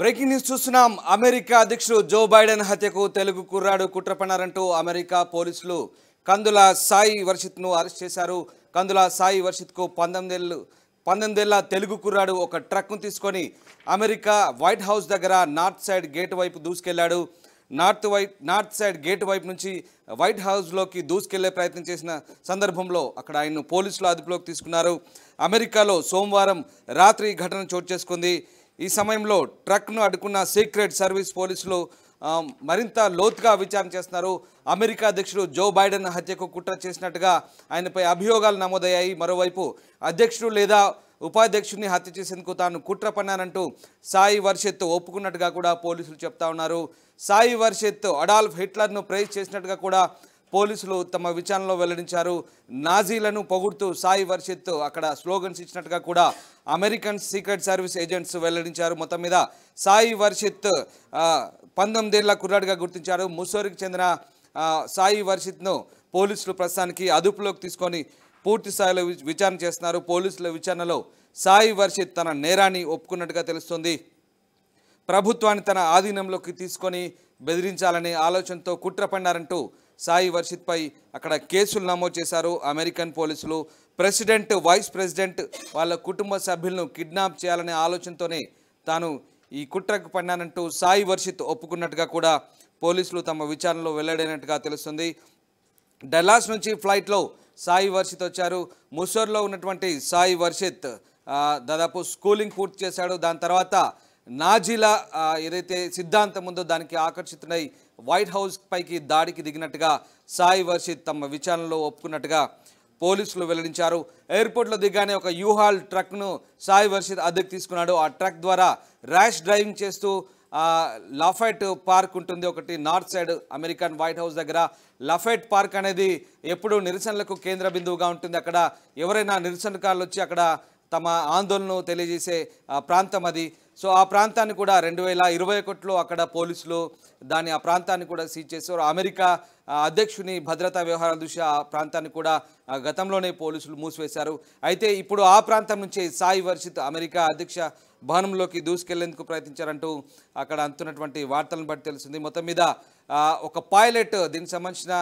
breaking news చూస్తున్నాం America అధ్యక్షుడు Joe Biden హత్యకు తెలుగు కుర్రాడు కుట్రపన్నారంటూ అమెరికా పోలీసులు కందుల సాయి వర్షిత్ను అరెస్ట్ చేశారు కందుల సాయి వర్షిత్కు పంతొమ్మిదేళ్ళు పంతొమ్మిదేళ్ల తెలుగు కుర్రాడు ఒక ట్రక్ను తీసుకొని అమెరికా వైట్ హౌస్ దగ్గర నార్త్ సైడ్ గేట్ వైపు దూసుకెళ్లాడు north white north side gate వైపు నుంచి వైట్ హౌస్లోకి దూసుకెళ్లే ప్రయత్నం చేసిన సందర్భంలో అక్కడ ఆయన్ను పోలీసులు అదుపులోకి తీసుకున్నారు అమెరికాలో సోమవారం రాత్రి ఘటన చోటు చేసుకుంది ఈ సమయంలో ట్రక్ను అడ్డుకున్న సీక్రెట్ సర్వీస్ పోలీసులు మరింత లోతుగా విచారణ చేస్తున్నారు అమెరికా అధ్యక్షుడు జో బైడెన్ హత్యకు కుట్ర చేసినట్టుగా ఆయనపై అభియోగాలు నమోదయ్యాయి మరోవైపు అధ్యక్షుడు లేదా ఉపాధ్యక్షుడిని హత్య చేసేందుకు తాను కుట్ర పన్నానంటూ సాయి వర్షత్ ఒప్పుకున్నట్టుగా కూడా పోలీసులు చెప్తా ఉన్నారు సాయి వర్షత్ అడాల్ఫ్ హిట్లర్ను ప్రైజ్ చేసినట్టుగా కూడా పోలీసులు తమ విచారణలో వెల్లడించారు నాజీలను పొగుడుతూ సాయి వర్షిత్ అక్కడ స్లోగన్స్ ఇచ్చినట్టుగా కూడా అమెరికన్ సీక్రెట్ సర్వీస్ ఏజెంట్స్ వెల్లడించారు మొత్తం మీద సాయి వర్షిత్ పంతొమ్మిదేళ్ల కుర్రాడిగా గుర్తించారు ముసోరికి చెందిన సాయి వర్షిత్ను పోలీసులు ప్రస్తుతానికి అదుపులోకి తీసుకొని పూర్తి స్థాయిలో విచారణ చేస్తున్నారు పోలీసుల విచారణలో సాయి వర్షిత్ తన నేరాన్ని ఒప్పుకున్నట్టుగా తెలుస్తుంది ప్రభుత్వాన్ని తన ఆధీనంలోకి తీసుకొని బెదిరించాలనే ఆలోచనతో కుట్ర పన్నారంటూ సాయి వర్షిత్పై అక్కడ కేసులు నమోదు చేశారు అమెరికన్ పోలీసులు ప్రెసిడెంట్ వైస్ ప్రెసిడెంట్ వాళ్ళ కుటుంబ సభ్యులను కిడ్నాప్ చేయాలనే ఆలోచనతోనే తాను ఈ కుట్రకు పడినానంటూ సాయి వర్షిత్ ఒప్పుకున్నట్టుగా కూడా పోలీసులు తమ విచారణలో వెల్లడైనట్టుగా తెలుస్తుంది డల్లాస్ నుంచి ఫ్లైట్లో సాయి వర్షిత్ వచ్చారు ముసోర్లో ఉన్నటువంటి సాయి వర్షిత్ దాదాపు స్కూలింగ్ పూర్తి చేశాడు దాని తర్వాత నాజీల ఏదైతే సిద్ధాంతం ఉందో దానికి ఆకర్షితున్నాయి వైట్ హౌస్ పైకి దాడికి దిగినట్టుగా సాయి వర్షిద్ తమ విచారణలో ఒప్పుకున్నట్టుగా పోలీసులు వెల్లడించారు ఎయిర్పోర్ట్లో దిగానే ఒక యూహాల్ ట్రక్ను సాయి వర్షిద్ అద్దెకు తీసుకున్నాడు ఆ ట్రక్ ద్వారా ర్యాష్ డ్రైవింగ్ చేస్తూ లఫెట్ పార్క్ ఉంటుంది ఒకటి north side American white house దగ్గర లఫెట్ పార్క్ అనేది ఎప్పుడు నిరసనలకు కేంద్ర బిందువుగా ఉంటుంది అక్కడ ఎవరైనా నిరసనకారులు వచ్చి అక్కడ తమ ఆందోళనను తెలియజేసే ప్రాంతం అది సో ఆ ప్రాంతాన్ని కూడా రెండు వేల ఇరవై ఒకటిలో అక్కడ పోలీసులు దాని ఆ ప్రాంతాన్ని కూడా సీజ్ చేశారు అమెరికా అధ్యక్షుని భద్రతా వ్యవహారాల దృష్ట్యా ఆ ప్రాంతాన్ని కూడా గతంలోనే పోలీసులు మూసివేశారు అయితే ఇప్పుడు ఆ ప్రాంతం నుంచే సాయి వర్షిత్ అమెరికా అధ్యక్ష భవనంలోకి దూసుకెళ్లేందుకు ప్రయత్నించారంటూ అక్కడ అంటున్నటువంటి వార్తలను బట్టి తెలుస్తుంది మొత్తం మీద ఒక పైలట్ దీనికి సంబంధించిన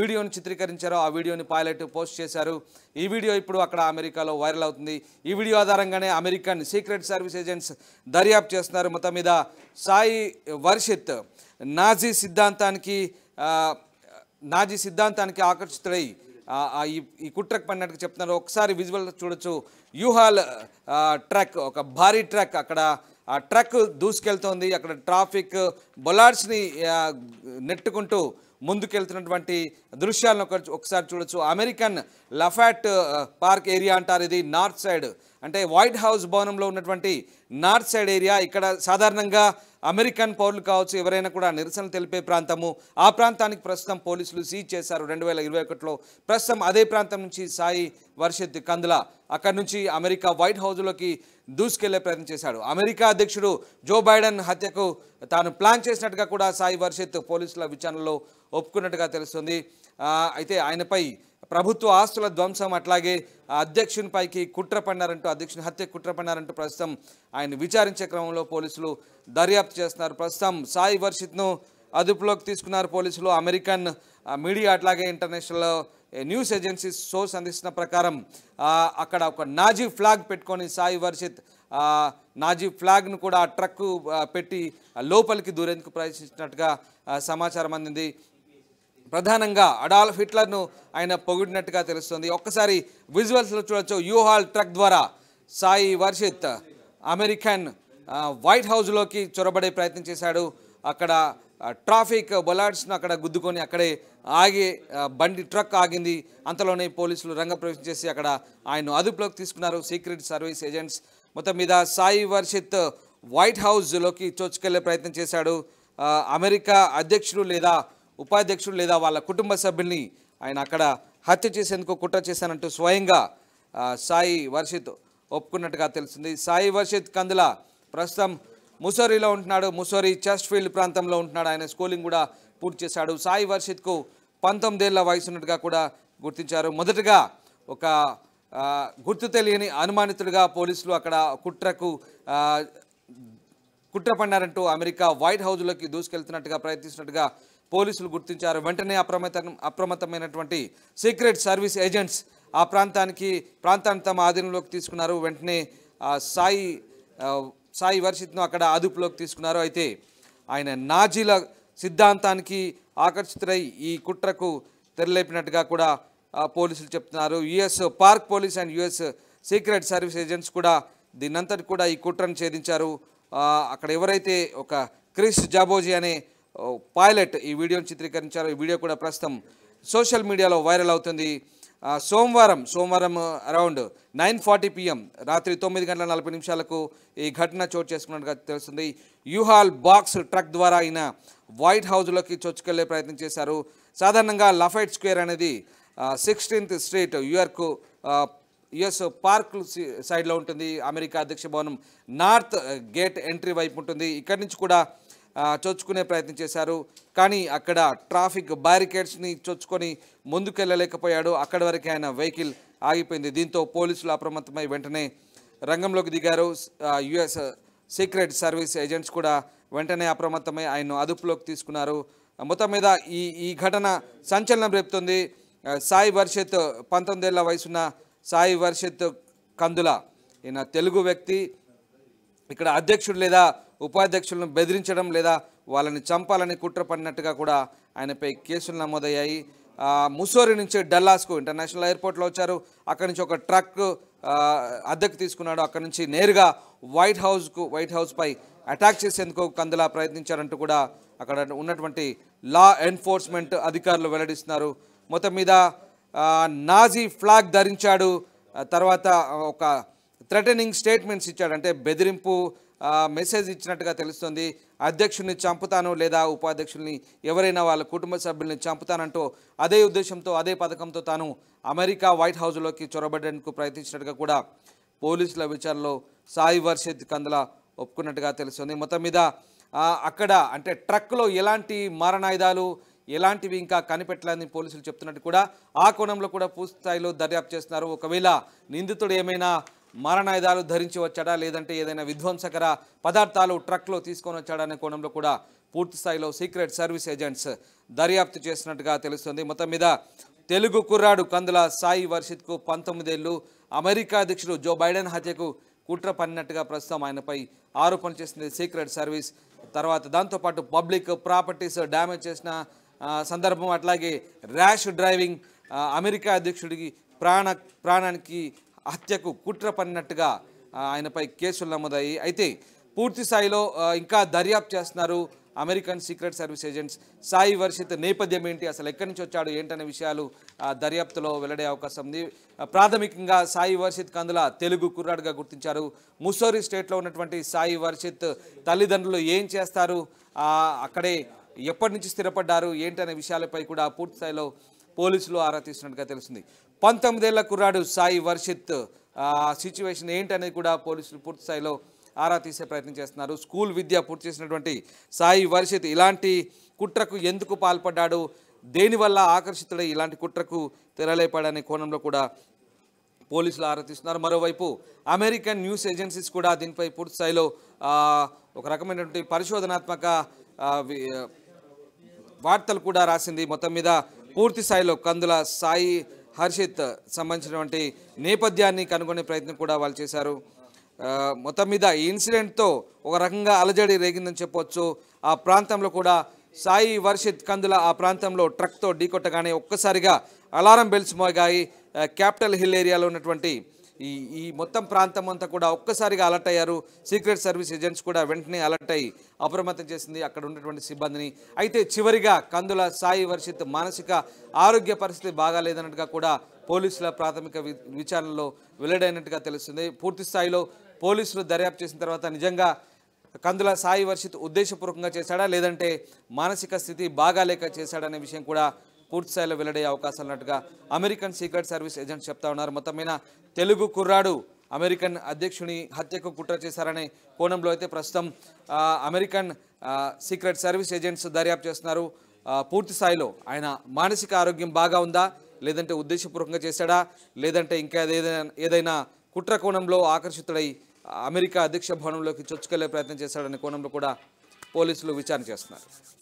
వీడియోని చిత్రీకరించారో ఆ వీడియోని పైలట్ పోస్ట్ చేశారు ఈ వీడియో ఇప్పుడు అక్కడ అమెరికాలో వైరల్ అవుతుంది ఈ వీడియో ఆధారంగానే అమెరికన్ సీక్రెట్ సర్వీస్ ఏజెంట్స్ దర్యాప్తు చేస్తున్నారు మొత్తం మీద సాయి వర్షిత్ నాజీ సిద్ధాంతానికి నాజీ సిద్ధాంతానికి ఆకర్షితుడై ఈ కుట్రక్ పడినట్టుగా చెప్తున్నారు ఒకసారి విజువల్ చూడొచ్చు యూహాల్ ట్రక్ ఒక భారీ ట్రక్ అక్కడ ఆ ట్రక్ దూసుకెళ్తోంది అక్కడ ట్రాఫిక్ బొలాడ్స్ని నెట్టుకుంటూ ముందుకెళ్తున్నటువంటి దృశ్యాలను ఒకసారి చూడొచ్చు అమెరికన్ లఫాట్ పార్క్ ఏరియా అంటారు ఇది నార్త్ సైడ్ అంటే వైట్ హౌస్ భవనంలో ఉన్నటువంటి నార్త్ సైడ్ ఏరియా ఇక్కడ సాధారణంగా అమెరికన్ పౌరులు కావచ్చు ఎవరైనా కూడా నిరసన తెలిపే ప్రాంతము ఆ ప్రాంతానికి ప్రస్తుతం పోలీసులు సీజ్ చేశారు రెండు వేల ఇరవై ఒకటిలో ప్రస్తుతం అదే ప్రాంతం నుంచి సాయి వర్షిత్ కందుల అక్కడి నుంచి అమెరికా వైట్ హౌస్లోకి దూసుకెళ్లే ప్రయత్నం చేశాడు అమెరికా అధ్యక్షుడు జో బైడెన్ హత్యకు తాను ప్లాన్ చేసినట్టుగా కూడా సాయి వర్షిత్ పోలీసుల విచారణలో ఒప్పుకున్నట్టుగా తెలుస్తుంది అయితే ఆయనపై ప్రభుత్వ ఆస్తుల ధ్వంసం అట్లాగే అధ్యక్షునిపైకి కుట్ర పడినారంటూ అధ్యక్షుని హత్య కుట్ర పడినారంటూ ప్రస్తుతం ఆయన విచారించే క్రమంలో పోలీసులు దర్యాప్తు చేస్తున్నారు ప్రస్తుతం సాయి వర్షిత్ను అదుపులోకి తీసుకున్నారు పోలీసులు అమెరికన్ మీడియా అట్లాగే ఇంటర్నేషనల్ న్యూస్ ఏజెన్సీ సోర్స్ అందిస్తున్న ప్రకారం అక్కడ ఒక నాజీ ఫ్లాగ్ పెట్టుకొని సాయి వర్షిత్ నాజీ ఫ్లాగ్ను కూడా ట్రక్ పెట్టి లోపలికి దూరేందుకు ప్రయత్నించినట్టుగా సమాచారం అందింది ప్రధానంగా అడాల్ఫ్ హిట్లర్ను ఆయన పొగిడినట్టుగా తెలుస్తుంది ఒక్కసారి విజువల్స్లో చూడొచ్చు యూహాల్ ట్రక్ ద్వారా సాయి వర్షిత్ అమెరికన్ వైట్ హౌస్లోకి చొరబడే ప్రయత్నం చేశాడు అక్కడ ట్రాఫిక్ బొలాడ్స్ను అక్కడ గుద్దుకొని అక్కడే ఆగి బండి ట్రక్ ఆగింది అంతలోనే పోలీసులు రంగప్రవేశం చేసి అక్కడ ఆయన అదుపులోకి తీసుకున్నారు సీక్రెట్ సర్వీస్ ఏజెంట్స్ మొత్తం మీద సాయి వర్షిత్ వైట్ హౌస్లోకి చొచ్చుకెళ్లే ప్రయత్నం చేశాడు అమెరికా అధ్యక్షుడు లేదా ఉపాధ్యక్షుడు లేదా వాళ్ళ కుటుంబ సభ్యుల్ని ఆయన అక్కడ హత్య చేసేందుకు కుట్ర చేశానంటూ స్వయంగా సాయి వర్షిత్ ఒప్పుకున్నట్టుగా తెలుస్తుంది సాయి వర్షిత్ కందుల ప్రస్తుతం ముసోరిలో ఉంటున్నాడు ముసోరి చెస్ట్ ఫీల్డ్ ప్రాంతంలో ఉంటున్నాడు ఆయన స్కూలింగ్ కూడా పూర్తి చేశాడు సాయి వర్షిత్కు పంతొమ్మిదేళ్ల వయసు ఉన్నట్టుగా కూడా గుర్తించారు మొదటగా ఒక గుర్తు తెలియని అనుమానితుడిగా పోలీసులు అక్కడ కుట్రకు కుట్ర పన్నారంటూ అమెరికా వైట్ హౌజ్లోకి దూసుకెళ్తున్నట్టుగా ప్రయత్నిస్తున్నట్టుగా పోలీసులు గుర్తించారు వెంటనే అప్రమత్త అప్రమత్తమైనటువంటి సీక్రెట్ సర్వీస్ ఏజెంట్స్ ఆ ప్రాంతానికి ప్రాంతాన్ని తమ ఆధీనంలోకి తీసుకున్నారు వెంటనే సాయి సాయి వర్షిత్ను అక్కడ అదుపులోకి తీసుకున్నారు అయితే ఆయన నాజీల సిద్ధాంతానికి ఆకర్షితులై ఈ కుట్రకు తెరలేపినట్టుగా కూడా పోలీసులు చెప్తున్నారు US park police and US secret service agents కూడా దీన్నంతటి కూడా ఈ కుట్రను ఛేదించారు అక్కడ ఎవరైతే ఒక క్రిస్ జాబోజీ అనే పైలట్ ఈ వీడియోను చిత్రీకరించారు ఈ వీడియో కూడా ప్రస్తుతం సోషల్ మీడియాలో వైరల్ అవుతుంది సోమవారం సోమవారం అరౌండ్ నైన్ ఫార్టీ పిఎం రాత్రి తొమ్మిది గంటల నలభై నిమిషాలకు ఈ ఘటన చోటు చేసుకున్నట్టుగా తెలుస్తుంది యూహాల్ బాక్స్ ట్రక్ ద్వారా ఆయన వైట్ హౌస్లోకి చొచ్చుకెళ్లే ప్రయత్నం చేశారు సాధారణంగా లఫైట్ స్క్వేర్ అనేది sixteenth street New York US park సైడ్లో ఉంటుంది అమెరికా అధ్యక్ష భవనం నార్త్ గేట్ ఎంట్రీ వైపు ఉంటుంది ఇక్కడి నుంచి కూడా చొచ్చుకునే ప్రయత్నం చేశారు కానీ అక్కడ ట్రాఫిక్ బ్యారికేడ్స్ని చొచ్చుకొని ముందుకెళ్ళలేకపోయాడు అక్కడి వరకే ఆయన వెహికల్ ఆగిపోయింది దీంతో పోలీసులు అప్రమత్తమై వెంటనే రంగంలోకి దిగారు యుఎస్ సీక్రెట్ సర్వీస్ ఏజెంట్స్ కూడా వెంటనే అప్రమత్తమై ఆయన్ను అదుపులోకి తీసుకున్నారు మొత్తం మీద ఈ ఈ ఘటన సంచలనం రేపుతుంది సాయి వర్షత్ పంతొమ్మిదేళ్ల వయసున్న సాయి వర్షత్ కందుల ఈయన తెలుగు వ్యక్తి ఇక్కడ అధ్యక్షుడు లేదా ఉపాధ్యక్షులను బెదిరించడం లేదా వాళ్ళని చంపాలని కుట్ర పడినట్టుగా కూడా ఆయనపై కేసులు నమోదయ్యాయి ముసోరి నుంచి డల్లాస్కు ఇంటర్నేషనల్ ఎయిర్పోర్ట్లో వచ్చారు అక్కడి నుంచి ఒక ట్రక్ అద్దెకు తీసుకున్నాడు అక్కడి నుంచి నేరుగా వైట్ హౌస్కు వైట్ హౌస్పై అటాక్ చేసేందుకు కందులా ప్రయత్నించారంటూ కూడా అక్కడ ఉన్నటువంటి లా ఎన్ఫోర్స్మెంట్ అధికారులు వెల్లడిస్తున్నారు మొత్తం మీద నాజీ ఫ్లాగ్ ధరించాడు తర్వాత ఒక థ్రెటనింగ్ స్టేట్మెంట్స్ ఇచ్చాడు అంటే బెదిరింపు మెసేజ్ ఇచ్చినట్టుగా తెలుస్తుంది అధ్యక్షుడిని చంపుతాను లేదా ఉపాధ్యక్షుల్ని ఎవరైనా వాళ్ళ కుటుంబ సభ్యుల్ని చంపుతానంటూ అదే ఉద్దేశంతో అదే పథకంతో తాను అమెరికా వైట్ హౌస్లోకి చొరబడేందుకు ప్రయత్నించినట్టుగా కూడా పోలీసుల విచారణలో సాయి వర్షిద్ కందల ఒప్పుకున్నట్టుగా తెలుస్తుంది మొత్తం మీద అక్కడ అంటే ట్రక్లో ఎలాంటి మారణాయుధాలు ఎలాంటివి ఇంకా కనిపెట్టలేదని పోలీసులు చెప్తున్నట్టు కూడా ఆ కోణంలో కూడా పూర్తి స్థాయిలో దర్యాప్తు చేస్తున్నారు ఒకవేళ నిందితుడు ఏమైనా మారణాయుధాలు ధరించి వచ్చాడా లేదంటే ఏదైనా విధ్వంసకర పదార్థాలు ట్రక్లో తీసుకొని వచ్చాడా అనే కోణంలో కూడా పూర్తి స్థాయిలో సీక్రెట్ సర్వీస్ ఏజెంట్స్ దర్యాప్తు చేసినట్టుగా తెలుస్తుంది మొత్తం మీద తెలుగు కుర్రాడు కందుల సాయి వర్షిత్కు పంతొమ్మిదేళ్ళు అమెరికా అధ్యక్షుడు జో బైడెన్ హత్యకు కుట్ర పన్నట్టుగా ప్రస్తుతం ఆయనపై ఆరోపణ చేసింది సీక్రెట్ సర్వీస్ తర్వాత దాంతోపాటు పబ్లిక్ ప్రాపర్టీస్ డ్యామేజ్ చేసిన సందర్భం అట్లాగే ర్యాష్ డ్రైవింగ్ అమెరికా అధ్యక్షుడికి ప్రాణ ప్రాణానికి హత్యకు కుట్ర పన్నట్టుగా ఆయనపై కేసులు నమోదయ్యి అయితే పూర్తి స్థాయిలో ఇంకా దర్యాప్తు చేస్తున్నారు American secret service agents Sai Varshith నేపథ్యం ఏంటి అసలు ఎక్కడి నుంచి వచ్చాడు ఏంటనే విషయాలు దర్యాప్తులో వెల్లడే అవకాశం ఉంది ప్రాథమికంగా సాయి వర్షిత్ కందుల తెలుగు కుర్రాడుగా గుర్తించారు ముసోరి స్టేట్లో ఉన్నటువంటి సాయి వర్షిత్ తల్లిదండ్రులు ఏం చేస్తారు అక్కడే ఎప్పటి నుంచి స్థిరపడ్డారు ఏంటనే విషయాలపై కూడా పూర్తిస్థాయిలో పోలీసులు ఆరా తీస్తున్నట్టుగా తెలిసింది పంతొమ్మిదేళ్ల కుర్రాడు సాయి వర్షిత్ సిచ్యువేషన్ ఏంటనేది కూడా పోలీసులు పూర్తి స్థాయిలో ఆరా తీసే ప్రయత్నం చేస్తున్నారు స్కూల్ విద్య పూర్తి చేసినటువంటి సాయి వర్షిత్ ఇలాంటి కుట్రకు ఎందుకు పాల్పడ్డాడు దేనివల్ల ఆకర్షితుడై ఇలాంటి కుట్రకు తెరలేపాడనే కోణంలో కూడా పోలీసులు ఆరా తీస్తున్నారు మరోవైపు అమెరికన్ న్యూస్ ఏజెన్సీస్ కూడా దీనిపై పూర్తి స్థాయిలో ఒక రకమైనటువంటి పరిశోధనాత్మక వార్తలు కూడా రాసింది మొత్తం మీద పూర్తి స్థాయిలో కందుల సాయి హర్షిత్ సంబంధించినటువంటి నేపథ్యాన్ని కనుగొనే ప్రయత్నం కూడా వాళ్ళు చేశారు మొత్తం మీద ఈ ఇన్సిడెంట్తో ఒక రకంగా అలజడి రేగిందని చెప్పొచ్చు ఆ ప్రాంతంలో కూడా సాయి వర్షిత్ కందుల ఆ ప్రాంతంలో ట్రక్తో ఢీకొట్టగానే ఒక్కసారిగా అలారం బెల్స్ మోగాయి క్యాపిటల్ హిల్ ఏరియాలో ఉన్నటువంటి ఈ ఈ మొత్తం ప్రాంతం అంతా కూడా ఒక్కసారిగా అలర్ట్ అయ్యారు సీక్రెట్ సర్వీస్ ఏజెంట్స్ కూడా వెంటనే అలర్ట్ అయ్యి అప్రమత్తం చేసింది అక్కడ ఉన్నటువంటి సిబ్బందిని అయితే చివరిగా కందుల సాయి వర్షిత్ మానసిక ఆరోగ్య పరిస్థితి బాగాలేదన్నట్టుగా కూడా పోలీసుల ప్రాథమిక విచారణలో వెల్లడైనట్టుగా తెలుస్తుంది పూర్తి స్థాయిలో పోలీసులు దర్యాప్తు చేసిన తర్వాత నిజంగా కందుల సాయి వర్షిత్ ఉద్దేశపూర్వకంగా చేశాడా లేదంటే మానసిక స్థితి బాగాలేక చేశాడనే విషయం కూడా పూర్తిస్థాయిలో వెల్లడే అవకాశాలు ఉన్నట్టుగా అమెరికన్ సీక్రెట్ సర్వీస్ ఏజెంట్ చెప్తా ఉన్నారు మొత్తం మీద తెలుగు కుర్రాడు అమెరికన్ అధ్యక్షుని హత్యకు కుట్ర చేశారనే కోణంలో అయితే ప్రస్తుతం అమెరికన్ సీక్రెట్ సర్వీస్ ఏజెంట్స్ దర్యాప్తు చేస్తున్నారు పూర్తి స్థాయిలో ఆయన మానసిక ఆరోగ్యం బాగా ఉందా లేదంటే ఉద్దేశపూర్వకంగా చేశాడా లేదంటే ఇంకా ఏదైనా కుట్ర కోణంలో ఆకర్షితుడై అమెరికా అధ్యక్ష భవనంలోకి చొచ్చుకెళ్లే ప్రయత్నం చేశాడనే కోణంలో కూడా పోలీసులు విచారణ చేస్తున్నారు